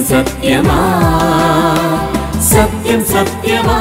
സത്യം സത്യമാ സത്യം സത്യമാ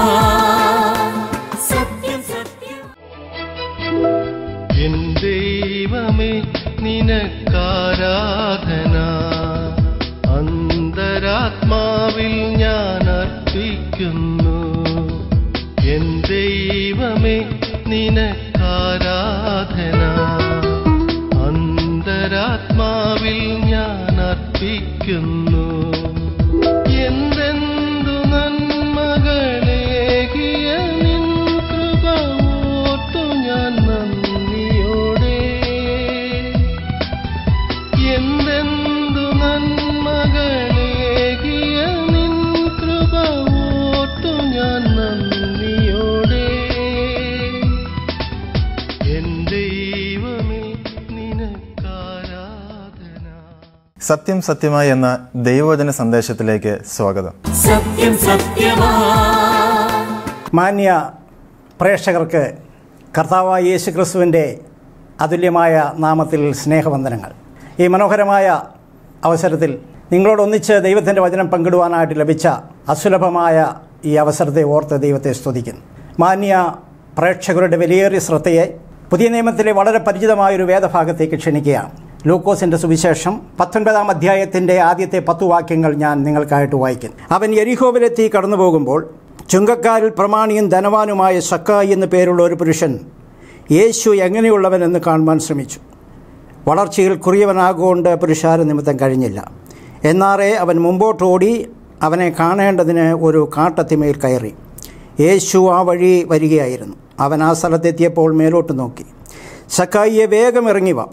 സത്യം സത്യമായി എന്ന ദൈവവചന സന്ദേശത്തിലേക്ക് സ്വാഗതം സത്യം മാന്യ പ്രേക്ഷകർക്ക് കർത്താവായ യേശു ക്രിസ്തുവിൻ്റെ അതുല്യമായ നാമത്തിൽ സ്നേഹവന്ദനങ്ങൾ ഈ മനോഹരമായ അവസരത്തിൽ നിങ്ങളോടൊന്നിച്ച് ദൈവത്തിൻ്റെ വചനം പങ്കിടുവാനായിട്ട് ലഭിച്ച അസുലഭമായ ഈ അവസരത്തെ ഓർത്ത് ദൈവത്തെ സ്തുതിക്കുന്നു മാന്യ പ്രേക്ഷകരുടെ വിലയേറിയ ശ്രദ്ധയെ പുതിയ നിയമത്തിലെ വളരെ പരിചിതമായൊരു വേദഭാഗത്തേക്ക് ക്ഷണിക്കുകയാണ് ലൂക്കോസിൻ്റെ സുവിശേഷം പത്തൊൻപതാം അധ്യായത്തിൻ്റെ ആദ്യത്തെ പത്തു വാക്യങ്ങൾ ഞാൻ നിങ്ങൾക്കായിട്ട് വായിക്കും അവൻ എരിഹോവിലെത്തി കടന്നു പോകുമ്പോൾ ചുങ്കക്കാരിൽ പ്രമാണിയും ധനവാനുമായ സക്കായി എന്നു പേരുള്ള ഒരു പുരുഷൻ യേശു എങ്ങനെയുള്ളവനെന്ന് കാണുവാൻ ശ്രമിച്ചു വളർച്ചയിൽ കുറിയവനാകൊണ്ട് പുരുഷാര നിമിത്തം കഴിഞ്ഞില്ല എന്നാറേ അവൻ ഓടി അവനെ കാണേണ്ടതിന് ഒരു കാട്ടത്തിമയിൽ കയറി യേശു ആ വഴി വരികയായിരുന്നു അവൻ ആ സ്ഥലത്തെത്തിയപ്പോൾ മേലോട്ട് നോക്കി സക്കായിയെ വേഗം ഇറങ്ങി വാ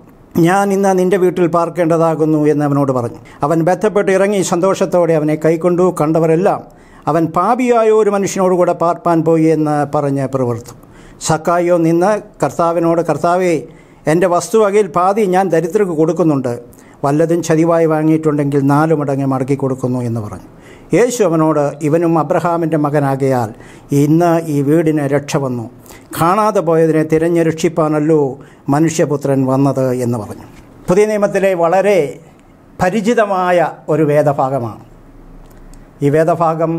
ഞാൻ ഇന്ന് നിന്റെ വീട്ടിൽ പാർക്കേണ്ടതാകുന്നു എന്ന് അവനോട് പറഞ്ഞു അവൻ ബന്ധപ്പെട്ട് ഇറങ്ങി സന്തോഷത്തോടെ അവനെ കൈക്കൊണ്ടു കണ്ടവരെല്ലാം അവൻ പാപിയായ ഒരു മനുഷ്യനോടുകൂടെ പാർപ്പാൻ പോയി എന്ന് പറഞ്ഞ് പ്രവർത്തു സക്കായോ നിന്ന് കർത്താവിനോട് കർത്താവേ എൻ്റെ വസ്തുവകയിൽ പാതി ഞാൻ ദരിദ്രർക്ക് കൊടുക്കുന്നുണ്ട് വല്ലതും ചതിവായി വാങ്ങിയിട്ടുണ്ടെങ്കിൽ നാലു മടങ്ങ് മടക്കി കൊടുക്കുന്നു എന്ന് പറഞ്ഞു യേശു അവനോട് ഇവനും അബ്രഹാമിൻ്റെ മകനാകയാൽ ഇന്ന് ഈ വീടിന് രക്ഷ വന്നു കാണാതെ പോയതിനെ തിരഞ്ഞു രക്ഷിപ്പാണല്ലോ മനുഷ്യപുത്രൻ വന്നത് എന്ന് പറഞ്ഞു പുതിയ നിയമത്തിലെ വളരെ പരിചിതമായ ഒരു വേദഭാഗമാണ് ഈ വേദഭാഗം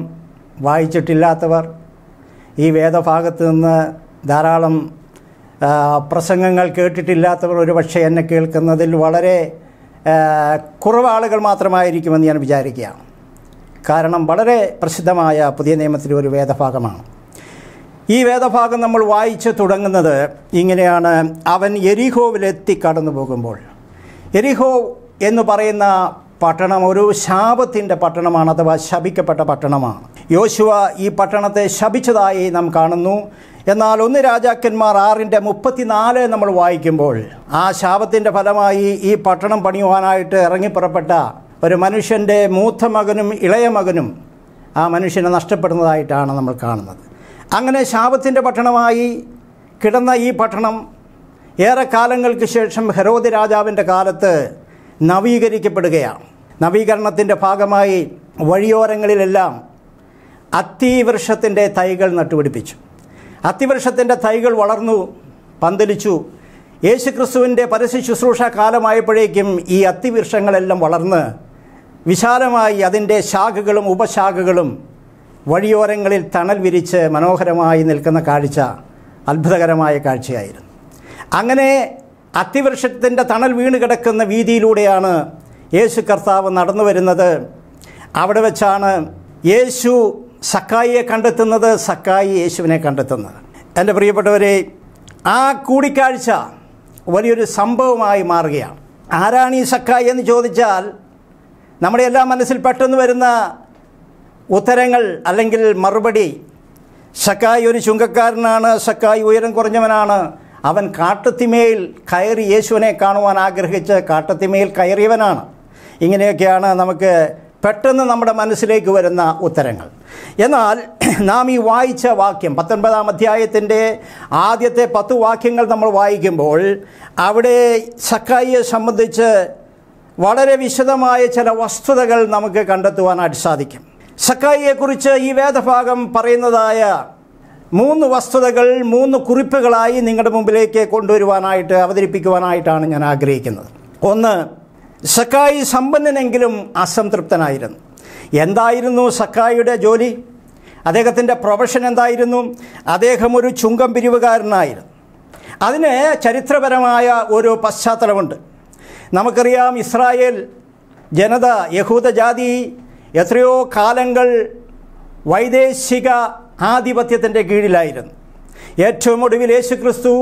വായിച്ചിട്ടില്ലാത്തവർ ഈ വേദഭാഗത്ത് നിന്ന് ധാരാളം പ്രസംഗങ്ങൾ കേട്ടിട്ടില്ലാത്തവർ ഒരുപക്ഷെ എന്നെ കേൾക്കുന്നതിൽ വളരെ കുറവാളുകൾ മാത്രമായിരിക്കുമെന്ന് ഞാൻ വിചാരിക്കുകയാണ് കാരണം വളരെ പ്രസിദ്ധമായ പുതിയ നിയമത്തിലെ ഒരു വേദഭാഗമാണ് ഈ വേദഭാഗം നമ്മൾ വായിച്ച് തുടങ്ങുന്നത് ഇങ്ങനെയാണ് അവൻ എരിഹോവിലെത്തി കടന്നു പോകുമ്പോൾ എരിഹോ എന്ന് പറയുന്ന പട്ടണം ഒരു ശാപത്തിൻ്റെ പട്ടണമാണ് അഥവാ ശപിക്കപ്പെട്ട പട്ടണമാണ് യോശുവ ഈ പട്ടണത്തെ ശപിച്ചതായി നാം കാണുന്നു എന്നാൽ ഒന്ന് രാജാക്കന്മാർ ആറിൻ്റെ മുപ്പത്തിനാല് നമ്മൾ വായിക്കുമ്പോൾ ആ ശാപത്തിൻ്റെ ഫലമായി ഈ പട്ടണം പണിയുവാനായിട്ട് ഇറങ്ങിപ്പുറപ്പെട്ട ഒരു മനുഷ്യൻ്റെ മൂത്ത മകനും ഇളയ മകനും ആ മനുഷ്യനെ നഷ്ടപ്പെടുന്നതായിട്ടാണ് നമ്മൾ കാണുന്നത് അങ്ങനെ ശാപത്തിൻ്റെ പട്ടണമായി കിടന്ന ഈ പട്ടണം ഏറെ കാലങ്ങൾക്ക് ശേഷം ഹരോദ് രാജാവിൻ്റെ കാലത്ത് നവീകരിക്കപ്പെടുകയാണ് നവീകരണത്തിൻ്റെ ഭാഗമായി വഴിയോരങ്ങളിലെല്ലാം അത്തിവൃക്ഷത്തിൻ്റെ തൈകൾ നട്ടുപിടിപ്പിച്ചു അത്തിവൃക്ഷത്തിൻ്റെ തൈകൾ വളർന്നു പന്തലിച്ചു യേശുക്രിസ്തുവിൻ്റെ പരസ്യ ശുശ്രൂഷ കാലമായപ്പോഴേക്കും ഈ അത്തിവൃക്ഷങ്ങളെല്ലാം വളർന്ന് വിശാലമായി അതിൻ്റെ ശാഖകളും ഉപശാഖകളും വഴിയോരങ്ങളിൽ തണൽ വിരിച്ച് മനോഹരമായി നിൽക്കുന്ന കാഴ്ച അത്ഭുതകരമായ കാഴ്ചയായിരുന്നു അങ്ങനെ അതിവൃക്ഷത്തിൻ്റെ തണൽ വീണ് കിടക്കുന്ന വീതിയിലൂടെയാണ് യേശു കർത്താവ് നടന്നു വരുന്നത് അവിടെ വെച്ചാണ് യേശു സക്കായിയെ കണ്ടെത്തുന്നത് സക്കായി യേശുവിനെ കണ്ടെത്തുന്നത് എൻ്റെ പ്രിയപ്പെട്ടവരെ ആ കൂടിക്കാഴ്ച വലിയൊരു സംഭവമായി മാറുകയാണ് ആരാണ് ഈ സക്കായി എന്ന് ചോദിച്ചാൽ നമ്മുടെ എല്ലാ മനസ്സിൽ പെട്ടെന്ന് വരുന്ന ഉത്തരങ്ങൾ അല്ലെങ്കിൽ മറുപടി ഷക്കായി ഒരു ചുങ്കക്കാരനാണ് ഷക്കായി ഉയരം കുറഞ്ഞവനാണ് അവൻ കാട്ടത്തിമേൽ കയറി യേശുവിനെ കാണുവാൻ ആഗ്രഹിച്ച് കാട്ടത്തിമേൽ കയറിയവനാണ് ഇങ്ങനെയൊക്കെയാണ് നമുക്ക് പെട്ടെന്ന് നമ്മുടെ മനസ്സിലേക്ക് വരുന്ന ഉത്തരങ്ങൾ എന്നാൽ നാം ഈ വായിച്ച വാക്യം പത്തൊൻപതാം അധ്യായത്തിൻ്റെ ആദ്യത്തെ പത്ത് വാക്യങ്ങൾ നമ്മൾ വായിക്കുമ്പോൾ അവിടെ സക്കായിയെ സംബന്ധിച്ച് വളരെ വിശദമായ ചില വസ്തുതകൾ നമുക്ക് കണ്ടെത്തുവാനായിട്ട് സാധിക്കും സക്കായിയെക്കുറിച്ച് ഈ വേദഭാഗം പറയുന്നതായ മൂന്ന് വസ്തുതകൾ മൂന്ന് കുറിപ്പുകളായി നിങ്ങളുടെ മുമ്പിലേക്ക് കൊണ്ടുവരുവാനായിട്ട് അവതരിപ്പിക്കുവാനായിട്ടാണ് ഞാൻ ആഗ്രഹിക്കുന്നത് ഒന്ന് സക്കായി സമ്പന്നനെങ്കിലും അസംതൃപ്തനായിരുന്നു എന്തായിരുന്നു സക്കായിയുടെ ജോലി അദ്ദേഹത്തിൻ്റെ പ്രൊഫഷൻ എന്തായിരുന്നു അദ്ദേഹം ഒരു ചുങ്കം പിരിവുകാരനായിരുന്നു അതിന് ചരിത്രപരമായ ഒരു പശ്ചാത്തലമുണ്ട് നമുക്കറിയാം ഇസ്രായേൽ ജനത യഹൂദജാതി എത്രയോ കാലങ്ങൾ വൈദേശിക ആധിപത്യത്തിൻ്റെ കീഴിലായിരുന്നു ഏറ്റവും ഒടുവിൽ യേശുക്രിസ്തു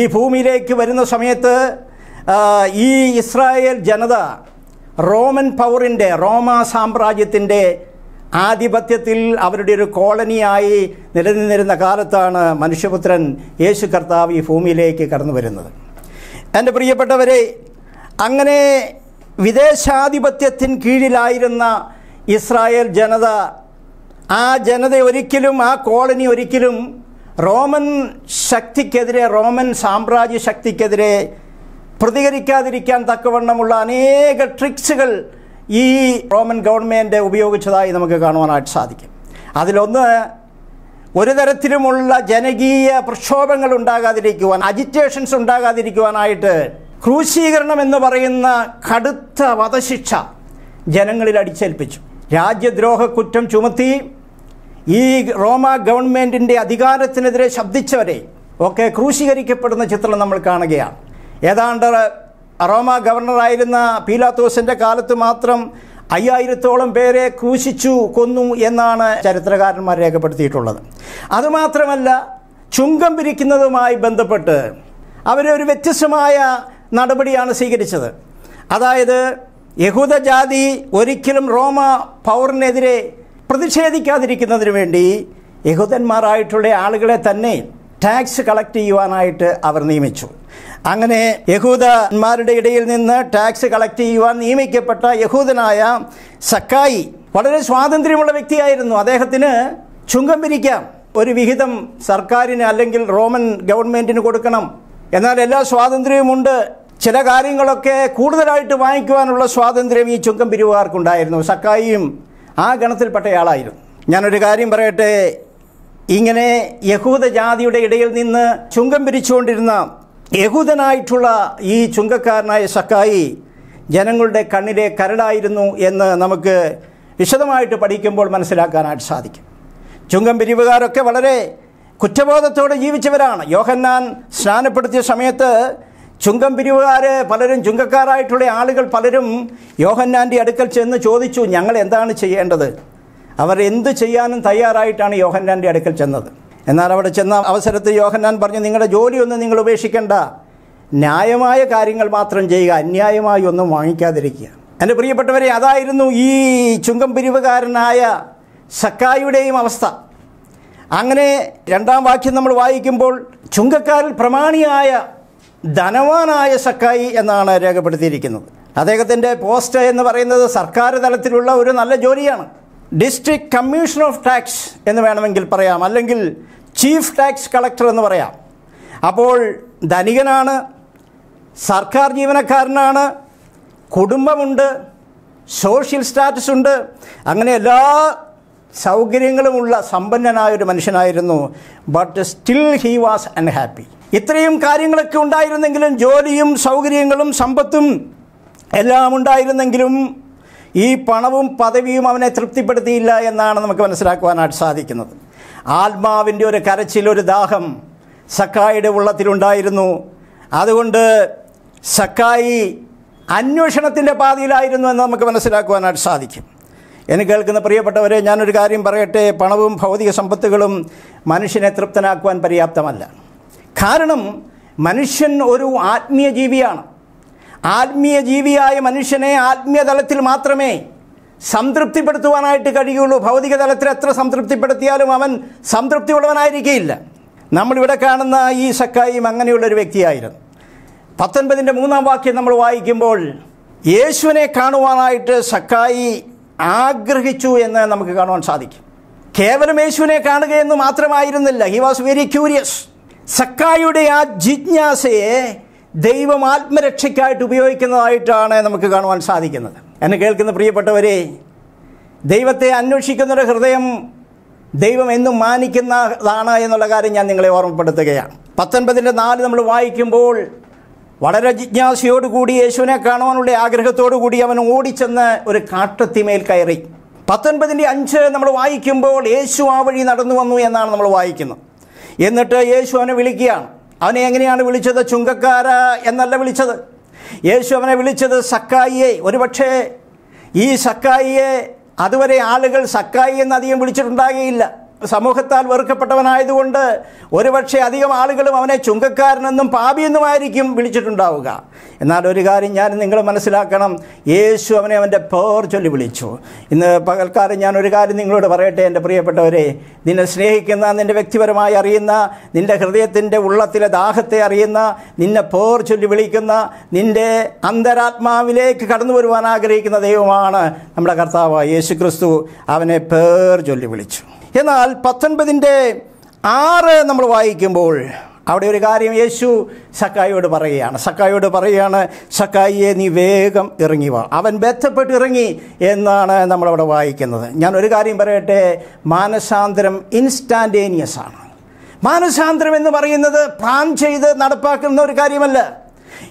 ഈ ഭൂമിയിലേക്ക് വരുന്ന സമയത്ത് ഈ ഇസ്രായേൽ ജനത റോമൻ പവറിൻ്റെ റോമ സാമ്രാജ്യത്തിൻ്റെ ആധിപത്യത്തിൽ അവരുടെ ഒരു കോളനിയായി നിലനിന്നിരുന്ന കാലത്താണ് മനുഷ്യപുത്രൻ യേശു കർത്താവ് ഈ ഭൂമിയിലേക്ക് കടന്നു വരുന്നത് എൻ്റെ പ്രിയപ്പെട്ടവരെ അങ്ങനെ വിദേശാധിപത്യത്തിന് കീഴിലായിരുന്ന ഇസ്രായേൽ ജനത ആ ജനത ഒരിക്കലും ആ കോളനി ഒരിക്കലും റോമൻ ശക്തിക്കെതിരെ റോമൻ സാമ്രാജ്യ ശക്തിക്കെതിരെ പ്രതികരിക്കാതിരിക്കാൻ തക്കവണ്ണമുള്ള അനേക ട്രിക്സുകൾ ഈ റോമൻ ഗവൺമെൻറ് ഉപയോഗിച്ചതായി നമുക്ക് കാണുവാനായിട്ട് സാധിക്കും അതിലൊന്ന് ഒരു തരത്തിലുമുള്ള ജനകീയ പ്രക്ഷോഭങ്ങൾ ഉണ്ടാകാതിരിക്കുവാൻ അജിറ്റേഷൻസ് ഉണ്ടാകാതിരിക്കുവാനായിട്ട് ക്രൂശീകരണം എന്ന് പറയുന്ന കടുത്ത വധശിക്ഷ ജനങ്ങളിൽ അടിച്ചേൽപ്പിച്ചു രാജ്യദ്രോഹ കുറ്റം ചുമത്തി ഈ റോമ ഗവൺമെൻറ്റിൻ്റെ അധികാരത്തിനെതിരെ ശബ്ദിച്ചവരെ ഒക്കെ ക്രൂശീകരിക്കപ്പെടുന്ന ചിത്രം നമ്മൾ കാണുകയാണ് ഏതാണ്ട് റോമ ഗവർണറായിരുന്ന പീലാത്തോസിൻ്റെ കാലത്ത് മാത്രം അയ്യായിരത്തോളം പേരെ ക്രൂശിച്ചു കൊന്നു എന്നാണ് ചരിത്രകാരന്മാർ രേഖപ്പെടുത്തിയിട്ടുള്ളത് അതുമാത്രമല്ല ചുങ്കം പിരിക്കുന്നതുമായി ബന്ധപ്പെട്ട് അവരൊരു വ്യത്യസ്തമായ നടപടിയാണ് സ്വീകരിച്ചത് അതായത് യഹൂദജാതി ഒരിക്കലും റോമ പൗറിനെതിരെ പ്രതിഷേധിക്കാതിരിക്കുന്നതിന് വേണ്ടി യഹൂദന്മാരായിട്ടുള്ള ആളുകളെ തന്നെ ടാക്സ് കളക്ട് ചെയ്യുവാനായിട്ട് അവർ നിയമിച്ചു അങ്ങനെ യഹൂദന്മാരുടെ ഇടയിൽ നിന്ന് ടാക്സ് കളക്ട് ചെയ്യുവാൻ നിയമിക്കപ്പെട്ട യഹൂദനായ സക്കായി വളരെ സ്വാതന്ത്ര്യമുള്ള വ്യക്തിയായിരുന്നു അദ്ദേഹത്തിന് ചുങ്കം പിരിക്കാം ഒരു വിഹിതം സർക്കാരിന് അല്ലെങ്കിൽ റോമൻ ഗവൺമെൻറ്റിന് കൊടുക്കണം എന്നാൽ എല്ലാ സ്വാതന്ത്ര്യവുമുണ്ട് ചില കാര്യങ്ങളൊക്കെ കൂടുതലായിട്ട് വാങ്ങിക്കുവാനുള്ള സ്വാതന്ത്ര്യം ഈ ചുങ്കം പിരിവുകാർക്കുണ്ടായിരുന്നു സക്കായിയും ആ ഗണത്തിൽപ്പെട്ടയാളായിരുന്നു ഞാനൊരു കാര്യം പറയട്ടെ ഇങ്ങനെ യഹൂദ ജാതിയുടെ ഇടയിൽ നിന്ന് ചുങ്കം പിരിച്ചുകൊണ്ടിരുന്ന യഹൂദനായിട്ടുള്ള ഈ ചുങ്കക്കാരനായ സക്കായി ജനങ്ങളുടെ കണ്ണിലെ കരടായിരുന്നു എന്ന് നമുക്ക് വിശദമായിട്ട് പഠിക്കുമ്പോൾ മനസ്സിലാക്കാനായിട്ട് സാധിക്കും ചുങ്കം പിരിവുകാരൊക്കെ വളരെ കുറ്റബോധത്തോടെ ജീവിച്ചവരാണ് യോഹന്നാൻ സ്നാനപ്പെടുത്തിയ സമയത്ത് ചുങ്കം പിരിവുകാർ പലരും ചുങ്കക്കാരായിട്ടുള്ള ആളുകൾ പലരും യോഹന്നാൻ്റെ അടുക്കൽ ചെന്ന് ചോദിച്ചു ഞങ്ങൾ എന്താണ് ചെയ്യേണ്ടത് അവർ എന്ത് ചെയ്യാനും തയ്യാറായിട്ടാണ് യോഹന്നാൻ്റെ അടുക്കൽ ചെന്നത് എന്നാൽ അവിടെ ചെന്ന അവസരത്തിൽ യോഹന്നാൻ പറഞ്ഞു നിങ്ങളുടെ ജോലിയൊന്നും നിങ്ങൾ ഉപേക്ഷിക്കേണ്ട ന്യായമായ കാര്യങ്ങൾ മാത്രം ചെയ്യുക അന്യായമായി ഒന്നും വാങ്ങിക്കാതിരിക്കുക എൻ്റെ പ്രിയപ്പെട്ടവരെ അതായിരുന്നു ഈ ചുങ്കം പിരിവുകാരനായ സക്കായുടെയും അവസ്ഥ അങ്ങനെ രണ്ടാം വാക്യം നമ്മൾ വായിക്കുമ്പോൾ ചുങ്കക്കാരിൽ പ്രമാണിയായ ധനവാനായ സക്കായി എന്നാണ് രേഖപ്പെടുത്തിയിരിക്കുന്നത് അദ്ദേഹത്തിൻ്റെ പോസ്റ്റ് എന്ന് പറയുന്നത് സർക്കാർ തലത്തിലുള്ള ഒരു നല്ല ജോലിയാണ് ഡിസ്ട്രിക്ട് കമ്മീഷൻ ഓഫ് ടാക്സ് എന്ന് വേണമെങ്കിൽ പറയാം അല്ലെങ്കിൽ ചീഫ് ടാക്സ് കളക്ടർ എന്ന് പറയാം അപ്പോൾ ധനികനാണ് സർക്കാർ ജീവനക്കാരനാണ് കുടുംബമുണ്ട് സോഷ്യൽ സ്റ്റാറ്റസ് ഉണ്ട് അങ്ങനെ എല്ലാ സൗകര്യങ്ങളുമുള്ള സമ്പന്നനായ ഒരു മനുഷ്യനായിരുന്നു but still he was unhappy ഇത്രയും കാര്യങ്ങളൊക്കെ ഉണ്ടായിരുന്നെങ്കിലും ജോലിയും സൗകര്യങ്ങളും സമ്പത്തും എല്ലാം ഉണ്ടായിരുന്നെങ്കിലും ഈ പണവും പദവിയും അവനെ തൃപ്തിപ്പെടുത്തിയില്ല എന്നാണ് നമുക്ക് മനസ്സിലാക്കുവാനായിട്ട് സാധിക്കുന്നത് ആത്മാവിൻ്റെ ഒരു കരച്ചിൽ ഒരു ദാഹം സക്കായിയുടെ ഉള്ളത്തിലുണ്ടായിരുന്നു അതുകൊണ്ട് സക്കായി അന്വേഷണത്തിൻ്റെ പാതിയിലായിരുന്നു എന്ന് നമുക്ക് മനസ്സിലാക്കുവാനായിട്ട് സാധിക്കും എന്നെ കേൾക്കുന്ന പ്രിയപ്പെട്ടവരെ ഞാനൊരു കാര്യം പറയട്ടെ പണവും ഭൗതിക സമ്പത്തുകളും മനുഷ്യനെ തൃപ്തനാക്കുവാൻ പര്യാപ്തമല്ല കാരണം മനുഷ്യൻ ഒരു ആത്മീയ ജീവിയാണ് ആത്മീയ ജീവിയായ മനുഷ്യനെ ആത്മീയ തലത്തിൽ മാത്രമേ സംതൃപ്തിപ്പെടുത്തുവാനായിട്ട് കഴിയുള്ളൂ ഭൗതിക തലത്തിൽ എത്ര സംതൃപ്തിപ്പെടുത്തിയാലും അവൻ സംതൃപ്തിയുള്ളവനായിരിക്കില്ല നമ്മളിവിടെ കാണുന്ന ഈ സക്കായും അങ്ങനെയുള്ളൊരു വ്യക്തിയായിരുന്നു പത്തൊൻപതിൻ്റെ മൂന്നാം വാക്യം നമ്മൾ വായിക്കുമ്പോൾ യേശുവിനെ കാണുവാനായിട്ട് സക്കായി ആഗ്രഹിച്ചു എന്ന് നമുക്ക് കാണുവാൻ സാധിക്കും കേവലം യേശുവിനെ കാണുകയെന്ന് മാത്രമായിരുന്നില്ല ഹി വാസ് വെരി ക്യൂരിയസ് സക്കായുടെ ആ ജിജ്ഞാസയെ ദൈവം ആത്മരക്ഷയ്ക്കായിട്ട് ഉപയോഗിക്കുന്നതായിട്ടാണ് നമുക്ക് കാണുവാൻ സാധിക്കുന്നത് എന്നെ കേൾക്കുന്ന പ്രിയപ്പെട്ടവരെ ദൈവത്തെ അന്വേഷിക്കുന്നൊരു ഹൃദയം ദൈവം എന്നും മാനിക്കുന്നതാണ് എന്നുള്ള കാര്യം ഞാൻ നിങ്ങളെ ഓർമ്മപ്പെടുത്തുകയാണ് പത്തൊൻപതിൻ്റെ നാല് നമ്മൾ വായിക്കുമ്പോൾ വളരെ ജിജ്ഞാസയോടുകൂടി യേശുവിനെ കാണുവാനുള്ള ആഗ്രഹത്തോടു കൂടി അവൻ ഓടിച്ചെന്ന് ഒരു കാട്ടത്തിമേൽ കയറി പത്തൊൻപതിൻ്റെ അഞ്ച് നമ്മൾ വായിക്കുമ്പോൾ യേശു ആ വഴി നടന്നു വന്നു എന്നാണ് നമ്മൾ വായിക്കുന്നത് എന്നിട്ട് യേശു അവനെ വിളിക്കുകയാണ് അവനെ എങ്ങനെയാണ് വിളിച്ചത് ചുങ്കക്കാര എന്നല്ല വിളിച്ചത് യേശു അവനെ വിളിച്ചത് സക്കായിയെ ഒരുപക്ഷേ ഈ സക്കായിയെ അതുവരെ ആളുകൾ സക്കായി എന്നധികം വിളിച്ചിട്ടുണ്ടാകുകയില്ല സമൂഹത്താൽ വെറുക്കപ്പെട്ടവനായതുകൊണ്ട് ഒരുപക്ഷെ അധികം ആളുകളും അവനെ ചുങ്കക്കാരനെന്നും പാപിയെന്നുമായിരിക്കും വിളിച്ചിട്ടുണ്ടാവുക എന്നാൽ ഒരു കാര്യം ഞാൻ നിങ്ങൾ മനസ്സിലാക്കണം യേശു അവനെ അവൻ്റെ പേർ ചൊല്ലി വിളിച്ചു ഇന്ന് പകൽക്കാലം ഞാൻ ഒരു കാര്യം നിങ്ങളോട് പറയട്ടെ എൻ്റെ പ്രിയപ്പെട്ടവരെ നിന്നെ സ്നേഹിക്കുന്ന നിൻ്റെ വ്യക്തിപരമായി അറിയുന്ന നിൻ്റെ ഹൃദയത്തിൻ്റെ ഉള്ളത്തിലെ ദാഹത്തെ അറിയുന്ന നിന്നെ പേർ ചൊല്ലി വിളിക്കുന്ന നിൻ്റെ അന്തരാത്മാവിലേക്ക് കടന്നു വരുവാൻ ആഗ്രഹിക്കുന്ന ദൈവമാണ് നമ്മുടെ കർത്താവ് യേശു ക്രിസ്തു അവനെ പേർ ചൊല്ലി വിളിച്ചു എന്നാൽ പത്തൊൻപതിൻ്റെ ആറ് നമ്മൾ വായിക്കുമ്പോൾ അവിടെ ഒരു കാര്യം യേശു സക്കായിയോട് പറയുകയാണ് സക്കായിയോട് പറയുകയാണ് സക്കായിയെ നീ വേഗം ഇറങ്ങി വാ അവൻ ബന്ധപ്പെട്ട് ഇറങ്ങി എന്നാണ് നമ്മളവിടെ വായിക്കുന്നത് ഞാൻ ഒരു കാര്യം പറയട്ടെ മാനസാന്തരം ഇൻസ്റ്റാൻറ്റേനിയസ് ആണ് മാനസാന്തരം എന്ന് പറയുന്നത് പ്ലാൻ ചെയ്ത് നടപ്പാക്കുന്ന ഒരു കാര്യമല്ല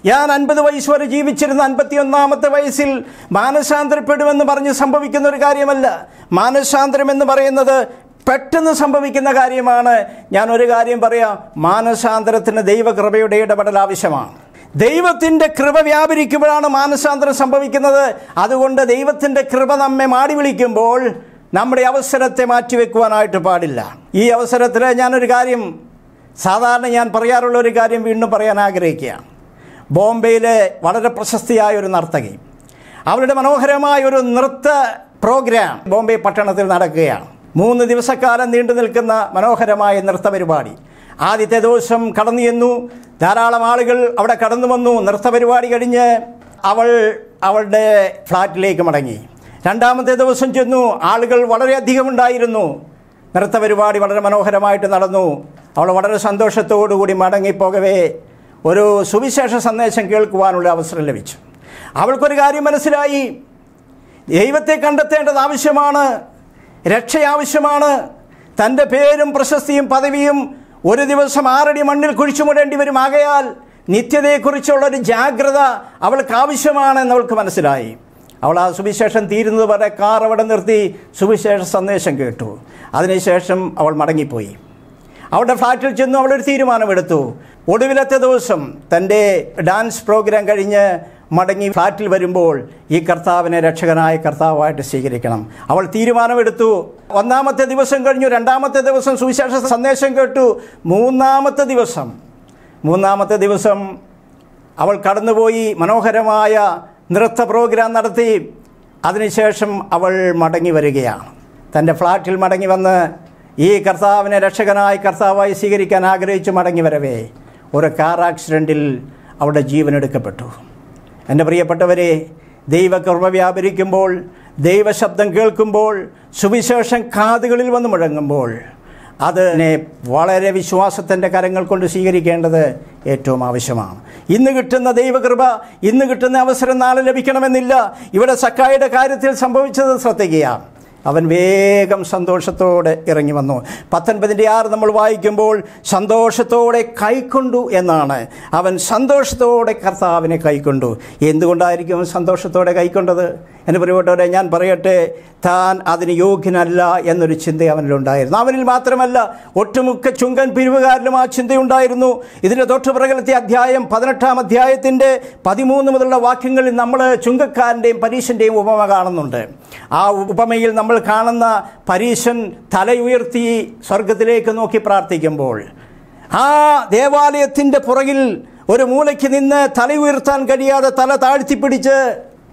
ഞാൻ അൻപത് വയസ്സ് വരെ ജീവിച്ചിരുന്ന അൻപത്തിയൊന്നാമത്തെ വയസ്സിൽ മാനസാന്തരപ്പെടുമെന്ന് പറഞ്ഞ് സംഭവിക്കുന്ന ഒരു കാര്യമല്ല മാനസാന്തരം എന്ന് പറയുന്നത് പെട്ടെന്ന് സംഭവിക്കുന്ന കാര്യമാണ് ഞാൻ ഒരു കാര്യം പറയാം മാനസാന്തരത്തിന് ദൈവകൃപയുടെ ഇടപെടൽ ആവശ്യമാണ് ദൈവത്തിൻ്റെ കൃപ വ്യാപരിക്കുമ്പോഴാണ് മാനസാന്തരം സംഭവിക്കുന്നത് അതുകൊണ്ട് ദൈവത്തിൻ്റെ കൃപ നമ്മെ മാടി വിളിക്കുമ്പോൾ നമ്മുടെ അവസരത്തെ മാറ്റിവെക്കുവാനായിട്ട് പാടില്ല ഈ അവസരത്തിൽ ഞാനൊരു കാര്യം സാധാരണ ഞാൻ പറയാറുള്ള ഒരു കാര്യം വീണ്ടും പറയാൻ ആഗ്രഹിക്കുകയാണ് ബോംബെയിലെ വളരെ പ്രശസ്തിയായ ഒരു നർത്തകി അവരുടെ മനോഹരമായ ഒരു നൃത്ത പ്രോഗ്രാം ബോംബെ പട്ടണത്തിൽ നടക്കുകയാണ് മൂന്ന് ദിവസക്കാലം നീണ്ടു നിൽക്കുന്ന മനോഹരമായ നൃത്ത പരിപാടി ആദ്യത്തെ ദിവസം കടന്നു ചെന്നു ധാരാളം ആളുകൾ അവിടെ കടന്നു വന്നു നൃത്ത പരിപാടി കഴിഞ്ഞ് അവൾ അവളുടെ ഫ്ലാറ്റിലേക്ക് മടങ്ങി രണ്ടാമത്തെ ദിവസം ചെന്നു ആളുകൾ വളരെയധികം ഉണ്ടായിരുന്നു നൃത്ത പരിപാടി വളരെ മനോഹരമായിട്ട് നടന്നു അവൾ വളരെ സന്തോഷത്തോടുകൂടി മടങ്ങിപ്പോകവേ ഒരു സുവിശേഷ സന്ദേശം കേൾക്കുവാനുള്ള അവസരം ലഭിച്ചു അവൾക്കൊരു കാര്യം മനസ്സിലായി ദൈവത്തെ കണ്ടെത്തേണ്ടത് ആവശ്യമാണ് രക്ഷയാവശ്യമാണ് തൻ്റെ പേരും പ്രശസ്തിയും പദവിയും ഒരു ദിവസം ആറടി മണ്ണിൽ കുഴിച്ചുമൂടേണ്ടി വരും ആകയാൽ നിത്യതയെക്കുറിച്ചുള്ളൊരു ജാഗ്രത അവൾക്ക് ആവശ്യമാണെന്ന് അവൾക്ക് മനസ്സിലായി അവൾ ആ സുവിശേഷം തീരുന്നത് വരെ കാർ അവിടെ നിർത്തി സുവിശേഷ സന്ദേശം കേട്ടു അതിനുശേഷം അവൾ മടങ്ങിപ്പോയി അവളുടെ ഫ്ലാറ്റിൽ ചെന്നു അവളൊരു തീരുമാനമെടുത്തു ഒടുവിലത്തെ ദിവസം തൻ്റെ ഡാൻസ് പ്രോഗ്രാം കഴിഞ്ഞ് മടങ്ങി ഫ്ലാറ്റിൽ വരുമ്പോൾ ഈ കർത്താവിനെ രക്ഷകനായ കർത്താവായിട്ട് സ്വീകരിക്കണം അവൾ തീരുമാനമെടുത്തു ഒന്നാമത്തെ ദിവസം കഴിഞ്ഞു രണ്ടാമത്തെ ദിവസം സുവിശേഷ സന്ദേശം കേട്ടു മൂന്നാമത്തെ ദിവസം മൂന്നാമത്തെ ദിവസം അവൾ കടന്നുപോയി മനോഹരമായ നൃത്ത പ്രോഗ്രാം നടത്തി അതിനുശേഷം അവൾ മടങ്ങി വരികയാണ് തൻ്റെ ഫ്ലാറ്റിൽ മടങ്ങി വന്ന് ഈ കർത്താവിനെ രക്ഷകനായി കർത്താവായി സ്വീകരിക്കാൻ ആഗ്രഹിച്ച് മടങ്ങി വരവേ ഒരു കാർ ആക്സിഡൻറ്റിൽ അവിടെ ജീവനെടുക്കപ്പെട്ടു എൻ്റെ പ്രിയപ്പെട്ടവരെ ദൈവകർമ്മ വ്യാപരിക്കുമ്പോൾ ദൈവശബ്ദം കേൾക്കുമ്പോൾ സുവിശേഷം കാതുകളിൽ വന്ന് മുഴങ്ങുമ്പോൾ അതിനെ വളരെ വിശ്വാസത്തിൻ്റെ കരങ്ങൾ കൊണ്ട് സ്വീകരിക്കേണ്ടത് ഏറ്റവും ആവശ്യമാണ് ഇന്ന് കിട്ടുന്ന ദൈവകൃപ ഇന്ന് കിട്ടുന്ന അവസരം നാളെ ലഭിക്കണമെന്നില്ല ഇവിടെ സക്കായുടെ കാര്യത്തിൽ സംഭവിച്ചത് ശ്രദ്ധിക്കുകയാണ് അവൻ വേഗം സന്തോഷത്തോടെ ഇറങ്ങി വന്നു പത്തൊൻപതിൻ്റെ ആറ് നമ്മൾ വായിക്കുമ്പോൾ സന്തോഷത്തോടെ കൈക്കൊണ്ടു എന്നാണ് അവൻ സന്തോഷത്തോടെ കർത്താവിനെ കൈക്കൊണ്ടു എന്തുകൊണ്ടായിരിക്കും അവൻ സന്തോഷത്തോടെ കൈക്കൊണ്ടത് എന്ന് പ്രിയപ്പെട്ടവരെ ഞാൻ പറയട്ടെ താൻ അതിന് യോഗ്യനല്ല എന്നൊരു ചിന്ത അവനിലുണ്ടായിരുന്നു അവനിൽ മാത്രമല്ല ഒട്ടുമുക്ക ചുങ്കൻ പിരിവുകാരിലും ആ ചിന്തയുണ്ടായിരുന്നു ഇതിൻ്റെ തൊട്ടുപിറകലത്തെ അധ്യായം പതിനെട്ടാം അധ്യായത്തിൻ്റെ പതിമൂന്ന് മുതലുള്ള വാക്യങ്ങളിൽ നമ്മൾ ചുങ്കക്കാരൻ്റെയും പരീശൻ്റെയും ഉപമ കാണുന്നുണ്ട് ആ ഉപമയിൽ നമ്മൾ കാണുന്ന പരീശൻ തലയുയർത്തി സ്വർഗത്തിലേക്ക് നോക്കി പ്രാർത്ഥിക്കുമ്പോൾ ആ ദേവാലയത്തിൻ്റെ പുറകിൽ ഒരു മൂലയ്ക്ക് നിന്ന് തല ഉയർത്താൻ കഴിയാതെ തല താഴ്ത്തിപ്പിടിച്ച്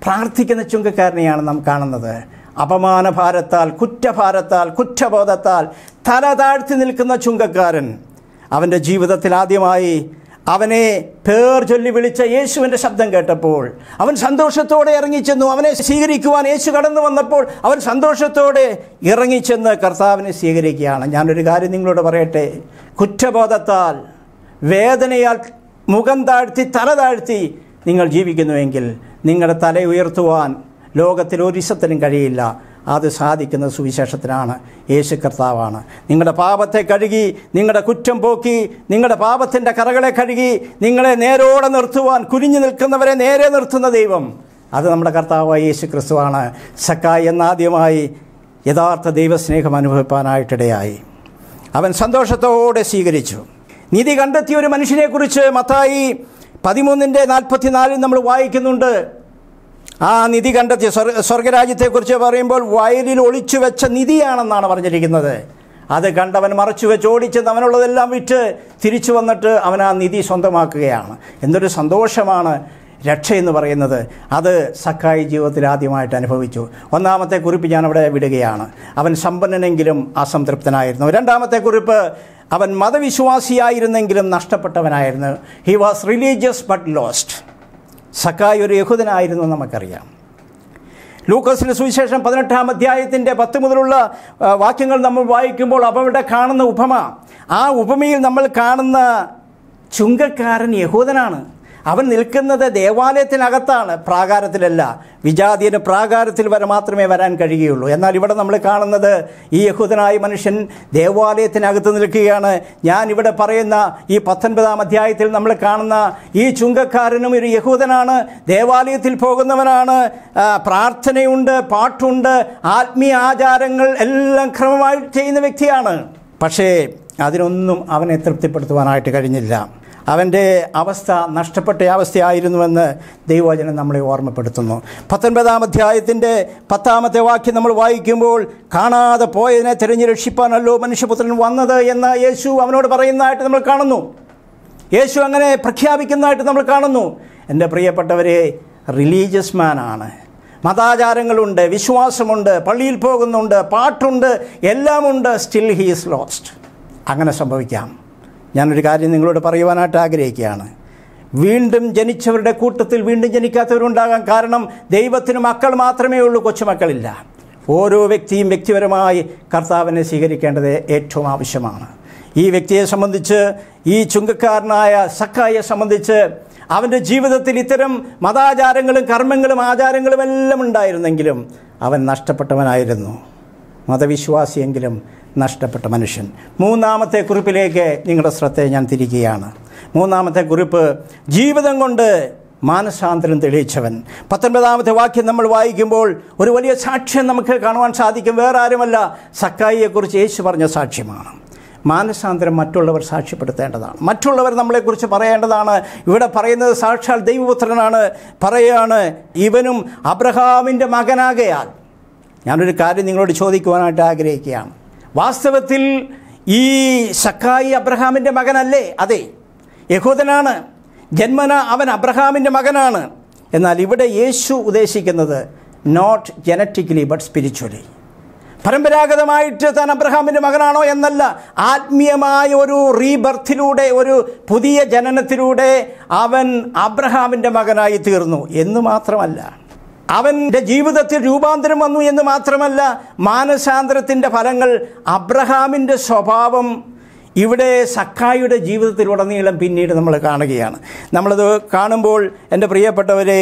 പ്രാർത്ഥിക്കുന്ന ചുങ്കക്കാരനെയാണ് നാം കാണുന്നത് അപമാനഭാരത്താൽ കുറ്റഭാരത്താൽ കുറ്റബോധത്താൽ തല താഴ്ത്തി നിൽക്കുന്ന ചുങ്കക്കാരൻ അവൻ്റെ ജീവിതത്തിൽ ആദ്യമായി അവനെ പേർ ചൊല്ലി വിളിച്ച യേശുവിൻ്റെ ശബ്ദം കേട്ടപ്പോൾ അവൻ സന്തോഷത്തോടെ ഇറങ്ങിച്ചെന്നു അവനെ സ്വീകരിക്കുവാൻ യേശു കടന്നു വന്നപ്പോൾ അവൻ സന്തോഷത്തോടെ ഇറങ്ങിച്ചെന്ന് കർത്താവിനെ സ്വീകരിക്കുകയാണ് ഞാനൊരു കാര്യം നിങ്ങളോട് പറയട്ടെ കുറ്റബോധത്താൽ വേദനയാൽ മുഖം താഴ്ത്തി തല താഴ്ത്തി നിങ്ങൾ ജീവിക്കുന്നുവെങ്കിൽ നിങ്ങളുടെ തല ഉയർത്തുവാൻ ലോകത്തിൽ ഒരു ഒരിസത്തിനും കഴിയില്ല അത് സാധിക്കുന്ന സുവിശേഷത്തിനാണ് യേശു കർത്താവാണ് നിങ്ങളുടെ പാപത്തെ കഴുകി നിങ്ങളുടെ കുറ്റം പോക്കി നിങ്ങളുടെ പാപത്തിൻ്റെ കറകളെ കഴുകി നിങ്ങളെ നേരോടെ നിർത്തുവാൻ കുനിഞ്ഞു നിൽക്കുന്നവരെ നേരെ നിർത്തുന്ന ദൈവം അത് നമ്മുടെ കർത്താവായ യേശു ക്രിസ്തുവാണ് സക്കായി എന്നാദ്യമായി യഥാർത്ഥ ദൈവസ്നേഹം അനുഭവിപ്പാനായിട്ടിടയായി അവൻ സന്തോഷത്തോടെ സ്വീകരിച്ചു നിധി കണ്ടെത്തിയ ഒരു മനുഷ്യനെക്കുറിച്ച് മത്തായി പതിമൂന്നിൻ്റെ നാൽപ്പത്തിനാലിൽ നമ്മൾ വായിക്കുന്നുണ്ട് ആ നിധി കണ്ടെത്തിയ സ്വർഗരാജ്യത്തെക്കുറിച്ച് പറയുമ്പോൾ വയലിൽ ഒളിച്ചു വെച്ച നിധിയാണെന്നാണ് പറഞ്ഞിരിക്കുന്നത് അത് കണ്ടവൻ മറച്ചു വെച്ച് ഓടിച്ചത് അവനുള്ളതെല്ലാം വിറ്റ് തിരിച്ചു വന്നിട്ട് അവൻ ആ നിധി സ്വന്തമാക്കുകയാണ് എന്തൊരു സന്തോഷമാണ് രക്ഷ എന്ന് പറയുന്നത് അത് സക്കായി ജീവിതത്തിൽ ആദ്യമായിട്ട് അനുഭവിച്ചു ഒന്നാമത്തെ കുറിപ്പ് ഞാൻ അവിടെ വിടുകയാണ് അവൻ സമ്പന്നനെങ്കിലും അസംതൃപ്തനായിരുന്നു രണ്ടാമത്തെ കുറിപ്പ് അവൻ മതവിശ്വാസിയായിരുന്നെങ്കിലും നഷ്ടപ്പെട്ടവനായിരുന്നു he was religious but lost സക്കായ് ഒരു യഹൂദനായിരുന്നു നമുക്കറിയാം ലൂക്കസിൻ്റെ സുവിശേഷം പതിനെട്ടാം അധ്യായത്തിൻ്റെ പത്ത് മുതലുള്ള വാക്യങ്ങൾ നമ്മൾ വായിക്കുമ്പോൾ അവരുടെ കാണുന്ന ഉപമ ആ ഉപമയിൽ നമ്മൾ കാണുന്ന ചുങ്കക്കാരൻ യഹൂദനാണ് അവൻ നിൽക്കുന്നത് ദേവാലയത്തിനകത്താണ് പ്രാകാരത്തിലല്ല വിജാതിയന് പ്രാകാരത്തിൽ വരെ മാത്രമേ വരാൻ കഴിയുകയുള്ളൂ എന്നാൽ ഇവിടെ നമ്മൾ കാണുന്നത് ഈ യഹൂദനായ മനുഷ്യൻ ദേവാലയത്തിനകത്ത് നിൽക്കുകയാണ് ഞാൻ ഇവിടെ പറയുന്ന ഈ പത്തൊൻപതാം അധ്യായത്തിൽ നമ്മൾ കാണുന്ന ഈ ചുങ്കക്കാരനും ഒരു യഹൂദനാണ് ദേവാലയത്തിൽ പോകുന്നവനാണ് പ്രാർത്ഥനയുണ്ട് പാട്ടുണ്ട് ആത്മീയ ആചാരങ്ങൾ എല്ലാം ക്രമമായി ചെയ്യുന്ന വ്യക്തിയാണ് പക്ഷേ അതിനൊന്നും അവനെ തൃപ്തിപ്പെടുത്തുവാനായിട്ട് കഴിഞ്ഞില്ല അവൻ്റെ അവസ്ഥ നഷ്ടപ്പെട്ട അവസ്ഥയായിരുന്നുവെന്ന് ദൈവവചനം നമ്മളെ ഓർമ്മപ്പെടുത്തുന്നു പത്തൊൻപതാം അധ്യായത്തിൻ്റെ പത്താമത്തെ വാക്യം നമ്മൾ വായിക്കുമ്പോൾ കാണാതെ പോയതിനെ തിരഞ്ഞു രക്ഷിപ്പാനല്ലോ മനുഷ്യപുത്രൻ വന്നത് എന്ന് യേശു അവനോട് പറയുന്നതായിട്ട് നമ്മൾ കാണുന്നു യേശു അങ്ങനെ പ്രഖ്യാപിക്കുന്നതായിട്ട് നമ്മൾ കാണുന്നു എൻ്റെ പ്രിയപ്പെട്ടവരെ റിലീജിയസ് മാനാണ് മതാചാരങ്ങളുണ്ട് വിശ്വാസമുണ്ട് പള്ളിയിൽ പോകുന്നുണ്ട് പാട്ടുണ്ട് എല്ലാമുണ്ട് സ്റ്റിൽ ഹീ ഈസ് ലോസ്റ്റ് അങ്ങനെ സംഭവിക്കാം ഞാനൊരു കാര്യം നിങ്ങളോട് പറയുവാനായിട്ട് ആഗ്രഹിക്കുകയാണ് വീണ്ടും ജനിച്ചവരുടെ കൂട്ടത്തിൽ വീണ്ടും ജനിക്കാത്തവരുണ്ടാകാം കാരണം ദൈവത്തിന് മക്കൾ മാത്രമേ ഉള്ളൂ കൊച്ചുമക്കളില്ല ഓരോ വ്യക്തിയും വ്യക്തിപരമായി കർത്താവിനെ സ്വീകരിക്കേണ്ടത് ഏറ്റവും ആവശ്യമാണ് ഈ വ്യക്തിയെ സംബന്ധിച്ച് ഈ ചുങ്കക്കാരനായ സക്കായെ സംബന്ധിച്ച് അവൻ്റെ ജീവിതത്തിൽ ഇത്തരം മതാചാരങ്ങളും കർമ്മങ്ങളും ആചാരങ്ങളും എല്ലാം ഉണ്ടായിരുന്നെങ്കിലും അവൻ നഷ്ടപ്പെട്ടവനായിരുന്നു മതവിശ്വാസിയെങ്കിലും നഷ്ടപ്പെട്ട മനുഷ്യൻ മൂന്നാമത്തെ കുറിപ്പിലേക്ക് നിങ്ങളുടെ ശ്രദ്ധയെ ഞാൻ തിരിക്കുകയാണ് മൂന്നാമത്തെ കുറിപ്പ് ജീവിതം കൊണ്ട് മാനസാന്തരം തെളിയിച്ചവൻ പത്തൊൻപതാമത്തെ വാക്യം നമ്മൾ വായിക്കുമ്പോൾ ഒരു വലിയ സാക്ഷ്യം നമുക്ക് കാണുവാൻ സാധിക്കും വേറെ ആരുമല്ല സക്കായിയെക്കുറിച്ച് യേശു പറഞ്ഞ സാക്ഷ്യമാണ് മാനസാന്തരം മറ്റുള്ളവർ സാക്ഷ്യപ്പെടുത്തേണ്ടതാണ് മറ്റുള്ളവർ നമ്മളെക്കുറിച്ച് പറയേണ്ടതാണ് ഇവിടെ പറയുന്നത് സാക്ഷാൽ ദൈവപുത്രനാണ് പറയുകയാണ് ഇവനും അബ്രഹാമിൻ്റെ മകനാകയാൽ ഞാനൊരു കാര്യം നിങ്ങളോട് ചോദിക്കുവാനായിട്ട് ആഗ്രഹിക്കുകയാണ് വാസ്തവത്തിൽ ഈ സക്കായി അബ്രഹാമിൻ്റെ മകനല്ലേ അതെ യഹൂദനാണ് ജന്മന അവൻ അബ്രഹാമിൻ്റെ മകനാണ് എന്നാൽ ഇവിടെ യേശു ഉദ്ദേശിക്കുന്നത് നോട്ട് ജനറ്റിക്കലി ബട്ട് സ്പിരിച്വലി പരമ്പരാഗതമായിട്ട് താൻ അബ്രഹാമിൻ്റെ മകനാണോ എന്നല്ല ആത്മീയമായ ഒരു റീബർത്തിലൂടെ ഒരു പുതിയ ജനനത്തിലൂടെ അവൻ അബ്രഹാമിൻ്റെ മകനായി തീർന്നു എന്ന് മാത്രമല്ല അവൻ്റെ ജീവിതത്തിൽ രൂപാന്തരം വന്നു എന്ന് മാത്രമല്ല മാനസാന്തരത്തിൻ്റെ ഫലങ്ങൾ അബ്രഹാമിൻ്റെ സ്വഭാവം ഇവിടെ സക്കായിയുടെ ജീവിതത്തിലുടനീളം പിന്നീട് നമ്മൾ കാണുകയാണ് നമ്മളത് കാണുമ്പോൾ എൻ്റെ പ്രിയപ്പെട്ടവരെ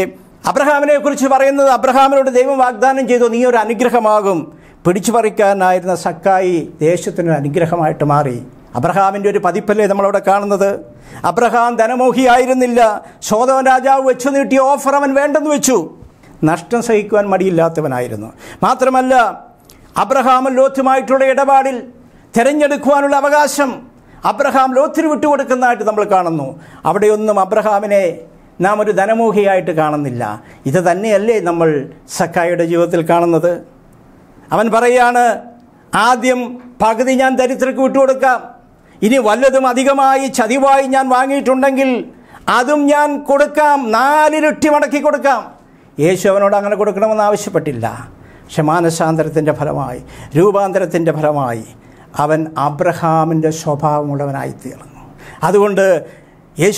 അബ്രഹാമിനെ കുറിച്ച് പറയുന്നത് അബ്രഹാമിനോട് ദൈവം വാഗ്ദാനം ചെയ്തു നീ ഒരു അനുഗ്രഹമാകും പിടിച്ചു പറിക്കാനായിരുന്ന സക്കായി ദേശത്തിനൊരു അനുഗ്രഹമായിട്ട് മാറി അബ്രഹാമിൻ്റെ ഒരു പതിപ്പല്ലേ നമ്മളവിടെ കാണുന്നത് അബ്രഹാം ധനമോഹിയായിരുന്നില്ല സോതോൻ രാജാവ് വെച്ചു നീട്ടിയ ഓഫർ അവൻ വേണ്ടെന്ന് വെച്ചു നഷ്ടം സഹിക്കുവാൻ മടിയില്ലാത്തവനായിരുന്നു മാത്രമല്ല അബ്രഹാം ലോത്തുമായിട്ടുള്ള ഇടപാടിൽ തിരഞ്ഞെടുക്കുവാനുള്ള അവകാശം അബ്രഹാം ലോത്തിന് വിട്ടുകൊടുക്കുന്നതായിട്ട് നമ്മൾ കാണുന്നു അവിടെയൊന്നും അബ്രഹാമിനെ നാം ഒരു ധനമോഹിയായിട്ട് കാണുന്നില്ല ഇത് തന്നെയല്ലേ നമ്മൾ സക്കായുടെ ജീവിതത്തിൽ കാണുന്നത് അവൻ പറയാണ് ആദ്യം പകുതി ഞാൻ ദരിദ്രക്ക് വിട്ടുകൊടുക്കാം ഇനി വല്ലതും അധികമായി ചതിവായി ഞാൻ വാങ്ങിയിട്ടുണ്ടെങ്കിൽ അതും ഞാൻ കൊടുക്കാം നാലിരട്ടി മടക്കി കൊടുക്കാം യേശു അവനോട് അങ്ങനെ കൊടുക്കണമെന്ന് ആവശ്യപ്പെട്ടില്ല പക്ഷെ മാനസാന്തരത്തിൻ്റെ ഫലമായി രൂപാന്തരത്തിൻ്റെ ഫലമായി അവൻ അബ്രഹാമിൻ്റെ സ്വഭാവമുള്ളവനായി തീർന്നു അതുകൊണ്ട്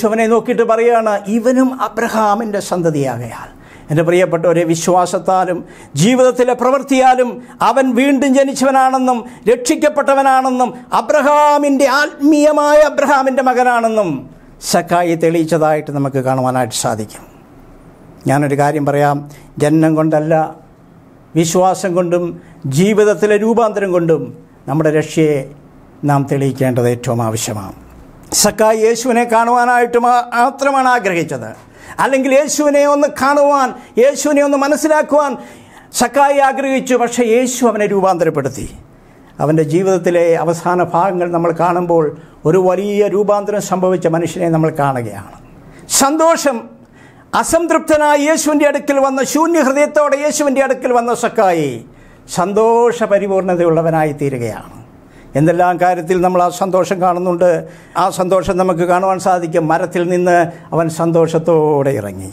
അവനെ നോക്കിയിട്ട് പറയുകയാണ് ഇവനും അബ്രഹാമിൻ്റെ സന്തതിയാകയാൽ എൻ്റെ ഒരേ വിശ്വാസത്താലും ജീവിതത്തിലെ പ്രവൃത്തിയാലും അവൻ വീണ്ടും ജനിച്ചവനാണെന്നും രക്ഷിക്കപ്പെട്ടവനാണെന്നും അബ്രഹാമിൻ്റെ ആത്മീയമായ അബ്രഹാമിൻ്റെ മകനാണെന്നും സക്കായി തെളിയിച്ചതായിട്ട് നമുക്ക് കാണുവാനായിട്ട് സാധിക്കും ഞാനൊരു കാര്യം പറയാം ജന്മം കൊണ്ടല്ല വിശ്വാസം കൊണ്ടും ജീവിതത്തിലെ രൂപാന്തരം കൊണ്ടും നമ്മുടെ രക്ഷയെ നാം തെളിയിക്കേണ്ടത് ഏറ്റവും ആവശ്യമാണ് സക്കായി യേശുവിനെ കാണുവാനായിട്ട് മാത്രമാണ് ആഗ്രഹിച്ചത് അല്ലെങ്കിൽ യേശുവിനെ ഒന്ന് കാണുവാൻ യേശുവിനെ ഒന്ന് മനസ്സിലാക്കുവാൻ സക്കായി ആഗ്രഹിച്ചു പക്ഷേ യേശു അവനെ രൂപാന്തരപ്പെടുത്തി അവൻ്റെ ജീവിതത്തിലെ അവസാന ഭാഗങ്ങൾ നമ്മൾ കാണുമ്പോൾ ഒരു വലിയ രൂപാന്തരം സംഭവിച്ച മനുഷ്യനെ നമ്മൾ കാണുകയാണ് സന്തോഷം അസംതൃപ്തനായ യേശുവിൻ്റെ അടുക്കൽ വന്ന ശൂന്യ ഹൃദയത്തോടെ യേശുവിൻ്റെ അടുക്കൽ വന്ന സക്കായി സന്തോഷ പരിപൂർണതയുള്ളവനായി തീരുകയാണ് എന്തെല്ലാം കാര്യത്തിൽ നമ്മൾ ആ സന്തോഷം കാണുന്നുണ്ട് ആ സന്തോഷം നമുക്ക് കാണുവാൻ സാധിക്കും മരത്തിൽ നിന്ന് അവൻ സന്തോഷത്തോടെ ഇറങ്ങി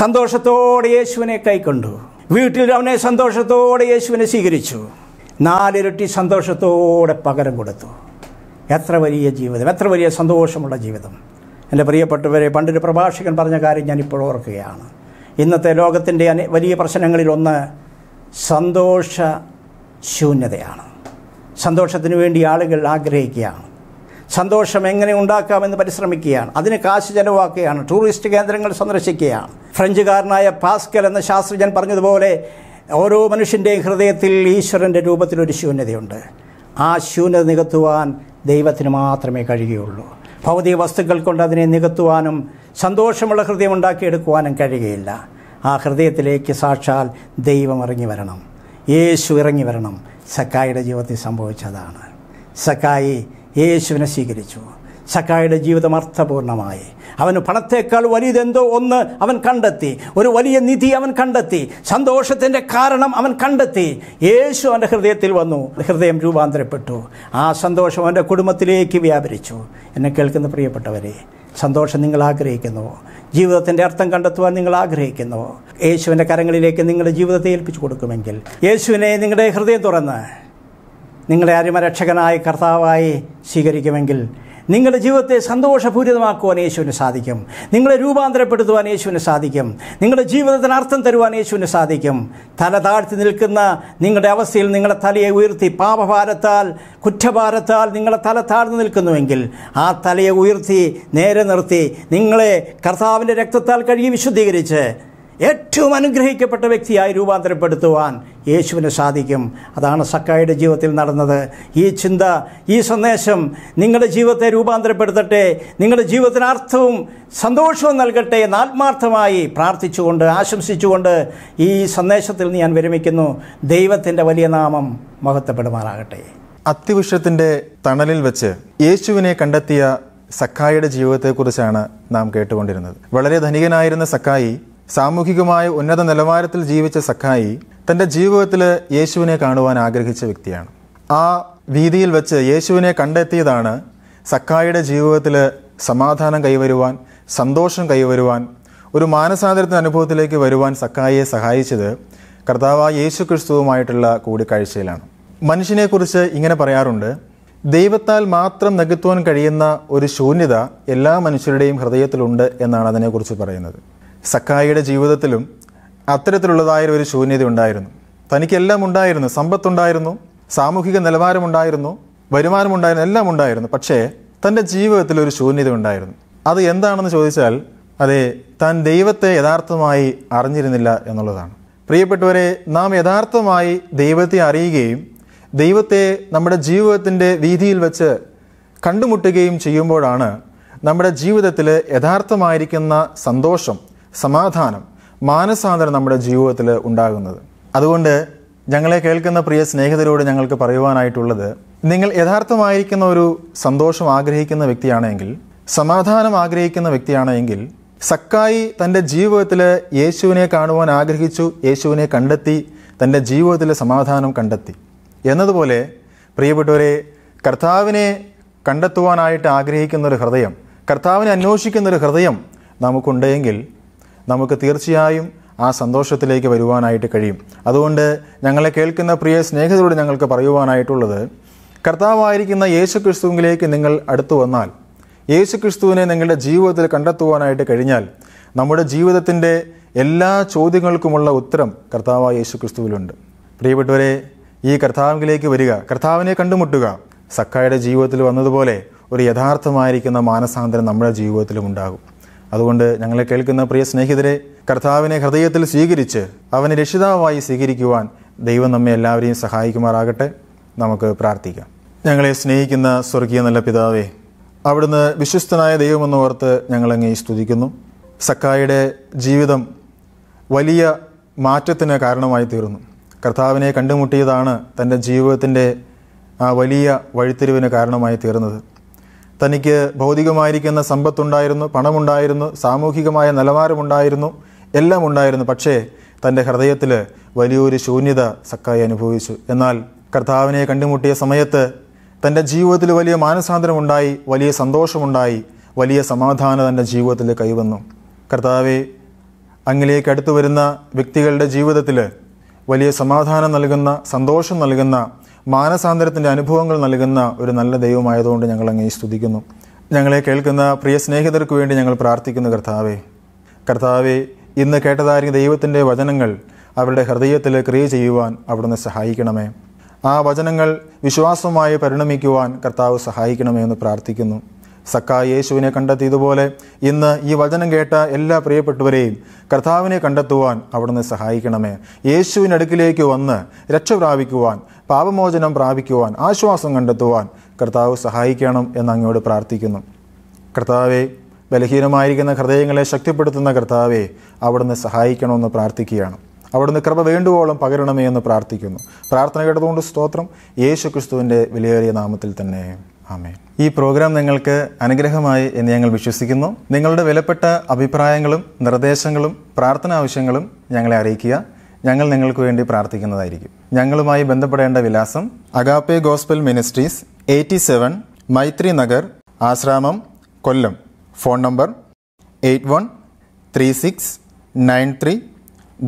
സന്തോഷത്തോടെ യേശുവിനെ കൈക്കൊണ്ടു വീട്ടിൽ അവനെ സന്തോഷത്തോടെ യേശുവിനെ സ്വീകരിച്ചു നാലിരട്ടി സന്തോഷത്തോടെ പകരം കൊടുത്തു എത്ര വലിയ ജീവിതം എത്ര വലിയ സന്തോഷമുള്ള ജീവിതം എൻ്റെ പ്രിയപ്പെട്ടവരെ പണ്ടൊരു പ്രഭാഷകൻ പറഞ്ഞ കാര്യം ഞാൻ ഇപ്പോൾ ഓർക്കുകയാണ് ഇന്നത്തെ ലോകത്തിൻ്റെ വലിയ പ്രശ്നങ്ങളിലൊന്ന് സന്തോഷ ശൂന്യതയാണ് സന്തോഷത്തിന് വേണ്ടി ആളുകൾ ആഗ്രഹിക്കുകയാണ് സന്തോഷം എങ്ങനെ ഉണ്ടാക്കാമെന്ന് പരിശ്രമിക്കുകയാണ് അതിന് കാശ് ചെലവാക്കുകയാണ് ടൂറിസ്റ്റ് കേന്ദ്രങ്ങൾ സന്ദർശിക്കുകയാണ് ഫ്രഞ്ചുകാരനായ പാസ്കൽ എന്ന ശാസ്ത്രജ്ഞൻ പറഞ്ഞതുപോലെ ഓരോ മനുഷ്യൻ്റെയും ഹൃദയത്തിൽ ഈശ്വരൻ്റെ രൂപത്തിലൊരു ശൂന്യതയുണ്ട് ആ ശൂന്യത നികത്തുവാൻ ദൈവത്തിന് മാത്രമേ കഴിയുകയുള്ളൂ ഭൗതിക വസ്തുക്കൾ കൊണ്ട് അതിനെ നികത്തുവാനും സന്തോഷമുള്ള ഹൃദയം ഉണ്ടാക്കിയെടുക്കുവാനും കഴിയുകയില്ല ആ ഹൃദയത്തിലേക്ക് സാക്ഷാൽ ദൈവം ഇറങ്ങി വരണം യേശു ഇറങ്ങി വരണം സക്കായിയുടെ ജീവിതത്തിൽ സംഭവിച്ചതാണ് സക്കായി യേശുവിനെ സ്വീകരിച്ചു സക്കായുടെ ജീവിതം അർത്ഥപൂർണമായി അവന് പണത്തേക്കാൾ വലിയതെന്തോ ഒന്ന് അവൻ കണ്ടെത്തി ഒരു വലിയ നിധി അവൻ കണ്ടെത്തി സന്തോഷത്തിൻ്റെ കാരണം അവൻ കണ്ടെത്തി യേശു അവൻ്റെ ഹൃദയത്തിൽ വന്നു ഹൃദയം രൂപാന്തരപ്പെട്ടു ആ സന്തോഷം അവൻ്റെ കുടുംബത്തിലേക്ക് വ്യാപരിച്ചു എന്നെ കേൾക്കുന്ന പ്രിയപ്പെട്ടവരെ സന്തോഷം നിങ്ങൾ ആഗ്രഹിക്കുന്നു ജീവിതത്തിൻ്റെ അർത്ഥം കണ്ടെത്തുവാൻ നിങ്ങൾ ആഗ്രഹിക്കുന്നു യേശുവിൻ്റെ കരങ്ങളിലേക്ക് നിങ്ങളുടെ ജീവിതത്തെ ഏൽപ്പിച്ചു കൊടുക്കുമെങ്കിൽ യേശുവിനെ നിങ്ങളുടെ ഹൃദയം തുറന്ന് നിങ്ങളെ അരിമരക്ഷകനായി കർത്താവായി സ്വീകരിക്കുമെങ്കിൽ നിങ്ങളുടെ ജീവിതത്തെ സന്തോഷപൂരിതമാക്കുവാൻ യേശുവിന് സാധിക്കും നിങ്ങളെ രൂപാന്തരപ്പെടുത്തുവാൻ യേശുവിന് സാധിക്കും നിങ്ങളുടെ ജീവിതത്തിന് അർത്ഥം തരുവാൻ യേശുവിന് സാധിക്കും തല താഴ്ത്തി നിൽക്കുന്ന നിങ്ങളുടെ അവസ്ഥയിൽ നിങ്ങളുടെ തലയെ ഉയർത്തി പാപഭാരത്താൽ കുറ്റഭാരത്താൽ നിങ്ങളെ തല താഴ്ന്നു നിൽക്കുന്നുവെങ്കിൽ ആ തലയെ ഉയർത്തി നേരെ നിർത്തി നിങ്ങളെ കർത്താവിൻ്റെ രക്തത്താൽ കഴുകി വിശുദ്ധീകരിച്ച് ഏറ്റവും അനുഗ്രഹിക്കപ്പെട്ട വ്യക്തിയായി രൂപാന്തരപ്പെടുത്തുവാൻ യേശുവിന് സാധിക്കും അതാണ് സക്കായുടെ ജീവിതത്തിൽ നടന്നത് ഈ ചിന്ത ഈ സന്ദേശം നിങ്ങളുടെ ജീവിതത്തെ രൂപാന്തരപ്പെടുത്തട്ടെ നിങ്ങളുടെ ജീവിതത്തിന് അർത്ഥവും സന്തോഷവും നൽകട്ടെ എന്ന് ആത്മാർത്ഥമായി പ്രാർത്ഥിച്ചുകൊണ്ട് ആശംസിച്ചുകൊണ്ട് ഈ സന്ദേശത്തിൽ ഞാൻ വിരമിക്കുന്നു ദൈവത്തിൻ്റെ വലിയ നാമം മഹത്വപ്പെടുമാറാകട്ടെ അത്തിവൃക്ഷത്തിൻ്റെ തണലിൽ വെച്ച് യേശുവിനെ കണ്ടെത്തിയ സക്കായിയുടെ ജീവിതത്തെക്കുറിച്ചാണ് നാം കേട്ടുകൊണ്ടിരുന്നത് വളരെ ധനികനായിരുന്ന സക്കായി സാമൂഹികമായ ഉന്നത നിലവാരത്തിൽ ജീവിച്ച സക്കായി തൻ്റെ ജീവിതത്തിൽ യേശുവിനെ കാണുവാൻ ആഗ്രഹിച്ച വ്യക്തിയാണ് ആ വീതിയിൽ വെച്ച് യേശുവിനെ കണ്ടെത്തിയതാണ് സക്കായിയുടെ ജീവിതത്തിൽ സമാധാനം കൈവരുവാൻ സന്തോഷം കൈവരുവാൻ ഒരു മാനസാന്തരത്തിൻ്റെ അനുഭവത്തിലേക്ക് വരുവാൻ സക്കായിയെ സഹായിച്ചത് കർത്താവ് യേശു ക്രിസ്തുവുമായിട്ടുള്ള കൂടിക്കാഴ്ചയിലാണ് മനുഷ്യനെക്കുറിച്ച് ഇങ്ങനെ പറയാറുണ്ട് ദൈവത്താൽ മാത്രം നികത്തുവാൻ കഴിയുന്ന ഒരു ശൂന്യത എല്ലാ മനുഷ്യരുടെയും ഹൃദയത്തിലുണ്ട് എന്നാണ് അതിനെക്കുറിച്ച് പറയുന്നത് സക്കായിയുടെ ജീവിതത്തിലും അത്തരത്തിലുള്ളതായ ഒരു ശൂന്യത ഉണ്ടായിരുന്നു തനിക്കെല്ലാം ഉണ്ടായിരുന്നു സമ്പത്തുണ്ടായിരുന്നു സാമൂഹിക നിലവാരമുണ്ടായിരുന്നു വരുമാനമുണ്ടായിരുന്നു എല്ലാം ഉണ്ടായിരുന്നു പക്ഷേ തൻ്റെ ജീവിതത്തിൽ ഒരു ശൂന്യത ഉണ്ടായിരുന്നു അത് എന്താണെന്ന് ചോദിച്ചാൽ അതെ താൻ ദൈവത്തെ യഥാർത്ഥമായി അറിഞ്ഞിരുന്നില്ല എന്നുള്ളതാണ് പ്രിയപ്പെട്ടവരെ നാം യഥാർത്ഥമായി ദൈവത്തെ അറിയുകയും ദൈവത്തെ നമ്മുടെ ജീവിതത്തിൻ്റെ വീതിയിൽ വെച്ച് കണ്ടുമുട്ടുകയും ചെയ്യുമ്പോഴാണ് നമ്മുടെ ജീവിതത്തിൽ യഥാർത്ഥമായിരിക്കുന്ന സന്തോഷം സമാധാനം മാനസാന്തരം നമ്മുടെ ജീവിതത്തിൽ ഉണ്ടാകുന്നത് അതുകൊണ്ട് ഞങ്ങളെ കേൾക്കുന്ന പ്രിയ സ്നേഹിതരോട് ഞങ്ങൾക്ക് പറയുവാനായിട്ടുള്ളത് നിങ്ങൾ യഥാർത്ഥമായിരിക്കുന്ന ഒരു സന്തോഷം ആഗ്രഹിക്കുന്ന വ്യക്തിയാണെങ്കിൽ സമാധാനം ആഗ്രഹിക്കുന്ന വ്യക്തിയാണെങ്കിൽ സക്കായി തൻ്റെ ജീവിതത്തിൽ യേശുവിനെ കാണുവാൻ ആഗ്രഹിച്ചു യേശുവിനെ കണ്ടെത്തി തൻ്റെ ജീവിതത്തിൽ സമാധാനം കണ്ടെത്തി എന്നതുപോലെ പ്രിയപ്പെട്ടവരെ കർത്താവിനെ കണ്ടെത്തുവാനായിട്ട് ആഗ്രഹിക്കുന്നൊരു ഹൃദയം കർത്താവിനെ അന്വേഷിക്കുന്നൊരു ഹൃദയം നമുക്കുണ്ടെങ്കിൽ നമുക്ക് തീർച്ചയായും ആ സന്തോഷത്തിലേക്ക് വരുവാനായിട്ട് കഴിയും അതുകൊണ്ട് ഞങ്ങളെ കേൾക്കുന്ന പ്രിയ സ്നേഹിതരോട് ഞങ്ങൾക്ക് പറയുവാനായിട്ടുള്ളത് കർത്താവായിരിക്കുന്ന യേശു ക്രിസ്തുവിലേക്ക് നിങ്ങൾ അടുത്തു വന്നാൽ യേശു ക്രിസ്തുവിനെ നിങ്ങളുടെ ജീവിതത്തിൽ കണ്ടെത്തുവാനായിട്ട് കഴിഞ്ഞാൽ നമ്മുടെ ജീവിതത്തിൻ്റെ എല്ലാ ചോദ്യങ്ങൾക്കുമുള്ള ഉത്തരം കർത്താവായ യേശു ക്രിസ്തുവിലുണ്ട് പ്രിയപ്പെട്ടവരെ ഈ കർത്താവിലേക്ക് വരിക കർത്താവിനെ കണ്ടുമുട്ടുക സക്കായുടെ ജീവിതത്തിൽ വന്നതുപോലെ ഒരു യഥാർത്ഥമായിരിക്കുന്ന മാനസാന്തരം നമ്മുടെ ജീവിതത്തിലും ഉണ്ടാകും അതുകൊണ്ട് ഞങ്ങളെ കേൾക്കുന്ന പ്രിയ സ്നേഹിതരെ കർത്താവിനെ ഹൃദയത്തിൽ സ്വീകരിച്ച് അവനെ രക്ഷിതാവായി സ്വീകരിക്കുവാൻ ദൈവം നമ്മെ എല്ലാവരെയും സഹായിക്കുമാറാകട്ടെ നമുക്ക് പ്രാർത്ഥിക്കാം ഞങ്ങളെ സ്നേഹിക്കുന്ന സ്വർഗീയ നല്ല പിതാവേ അവിടുന്ന് വിശ്വസ്തനായ ദൈവമെന്ന് ഓർത്ത് ഞങ്ങളങ്ങേ സ്തുതിക്കുന്നു സക്കായുടെ ജീവിതം വലിയ മാറ്റത്തിന് കാരണമായി തീർന്നു കർത്താവിനെ കണ്ടുമുട്ടിയതാണ് തൻ്റെ ജീവിതത്തിൻ്റെ ആ വലിയ വഴിത്തിരിവിന് കാരണമായി തീർന്നത് തനിക്ക് ഭൗതികമായിരിക്കുന്ന സമ്പത്തുണ്ടായിരുന്നു പണമുണ്ടായിരുന്നു സാമൂഹികമായ നിലവാരമുണ്ടായിരുന്നു എല്ലാം ഉണ്ടായിരുന്നു പക്ഷേ തൻ്റെ ഹൃദയത്തിൽ വലിയൊരു ശൂന്യത സക്കായി അനുഭവിച്ചു എന്നാൽ കർത്താവിനെ കണ്ടുമുട്ടിയ സമയത്ത് തൻ്റെ ജീവിതത്തിൽ വലിയ മാനസാന്തരമുണ്ടായി വലിയ സന്തോഷമുണ്ടായി വലിയ സമാധാനം തൻ്റെ ജീവിതത്തിൽ കൈവന്നു കർത്താവെ അങ്ങിലേക്ക് അടുത്തു വരുന്ന വ്യക്തികളുടെ ജീവിതത്തിൽ വലിയ സമാധാനം നൽകുന്ന സന്തോഷം നൽകുന്ന മാനസാന്തരത്തിൻ്റെ അനുഭവങ്ങൾ നൽകുന്ന ഒരു നല്ല ദൈവമായതുകൊണ്ട് ഞങ്ങൾ അങ്ങേ സ്തുതിക്കുന്നു ഞങ്ങളെ കേൾക്കുന്ന പ്രിയ സ്നേഹിതർക്ക് വേണ്ടി ഞങ്ങൾ പ്രാർത്ഥിക്കുന്നു കർത്താവേ കർത്താവെ ഇന്ന് കേട്ടതായിരിക്കും ദൈവത്തിൻ്റെ വചനങ്ങൾ അവരുടെ ഹൃദയത്തിൽ ക്രിയ ചെയ്യുവാൻ അവിടുന്ന് സഹായിക്കണമേ ആ വചനങ്ങൾ വിശ്വാസമായി പരിണമിക്കുവാൻ കർത്താവ് സഹായിക്കണമേ എന്ന് പ്രാർത്ഥിക്കുന്നു സക്ക യേശുവിനെ കണ്ടെത്തിയതുപോലെ ഇന്ന് ഈ വചനം കേട്ട എല്ലാ പ്രിയപ്പെട്ടവരെയും കർത്താവിനെ കണ്ടെത്തുവാൻ അവിടുന്ന് സഹായിക്കണമേ യേശുവിനടുക്കിലേക്ക് വന്ന് രക്ഷ പ്രാപിക്കുവാൻ പാപമോചനം പ്രാപിക്കുവാൻ ആശ്വാസം കണ്ടെത്തുവാൻ കർത്താവ് സഹായിക്കണം എന്ന് അങ്ങയോട് പ്രാർത്ഥിക്കുന്നു കർത്താവെ ബലഹീനമായിരിക്കുന്ന ഹൃദയങ്ങളെ ശക്തിപ്പെടുത്തുന്ന കർത്താവെ അവിടുന്ന് സഹായിക്കണമെന്ന് പ്രാർത്ഥിക്കുകയാണ് അവിടുന്ന് കൃപ വേണ്ടുവോളം പകരണമേ എന്ന് പ്രാർത്ഥിക്കുന്നു പ്രാർത്ഥന കേട്ടതുകൊണ്ട് സ്തോത്രം യേശു ക്രിസ്തുവിൻ്റെ വിലയേറിയ നാമത്തിൽ തന്നെ ആമേ ഈ പ്രോഗ്രാം നിങ്ങൾക്ക് അനുഗ്രഹമായി എന്ന് ഞങ്ങൾ വിശ്വസിക്കുന്നു നിങ്ങളുടെ വിലപ്പെട്ട അഭിപ്രായങ്ങളും നിർദ്ദേശങ്ങളും പ്രാർത്ഥന ആവശ്യങ്ങളും ഞങ്ങളെ അറിയിക്കുക ഞങ്ങൾ നിങ്ങൾക്ക് വേണ്ടി പ്രാർത്ഥിക്കുന്നതായിരിക്കും ഞങ്ങളുമായി ബന്ധപ്പെടേണ്ട വിലാസം Agape gospel ministries eighty seven Maitri Nagar Asramam Kollam phone number eight one three six nine three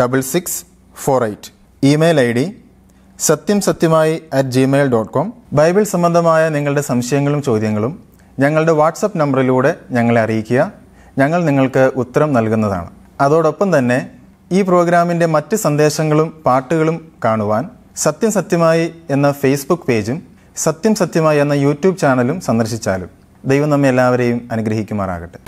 double six four eight email I D സത്യം സത്യമായി at Gmail dot com Bible സംബന്ധമായ നിങ്ങളുടെ സംശയങ്ങളും ചോദ്യങ്ങളും ഞങ്ങളുടെ വാട്സപ്പ് നമ്പറിലൂടെ ഞങ്ങളെ അറിയിക്കുക ഞങ്ങൾ നിങ്ങൾക്ക് ഉത്തരം നൽകുന്നതാണ് അതോടൊപ്പം തന്നെ ഈ പ്രോഗ്രാമിൻ്റെ മറ്റ് സന്ദേശങ്ങളും പാട്ടുകളും കാണുവാൻ സത്യം സത്യമായി എന്ന ഫേസ്ബുക്ക് പേജും സത്യം സത്യമായി എന്ന യൂട്യൂബ് ചാനലും സന്ദർശിച്ചാലും ദൈവം നമ്മെ എല്ലാവരെയും അനുഗ്രഹിക്കുമാറാകട്ടെ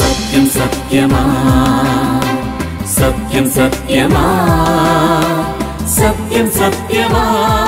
സത്യം സത്യം സത്യമാ സത്യം സത്യമാ സത്യം സത്യമാ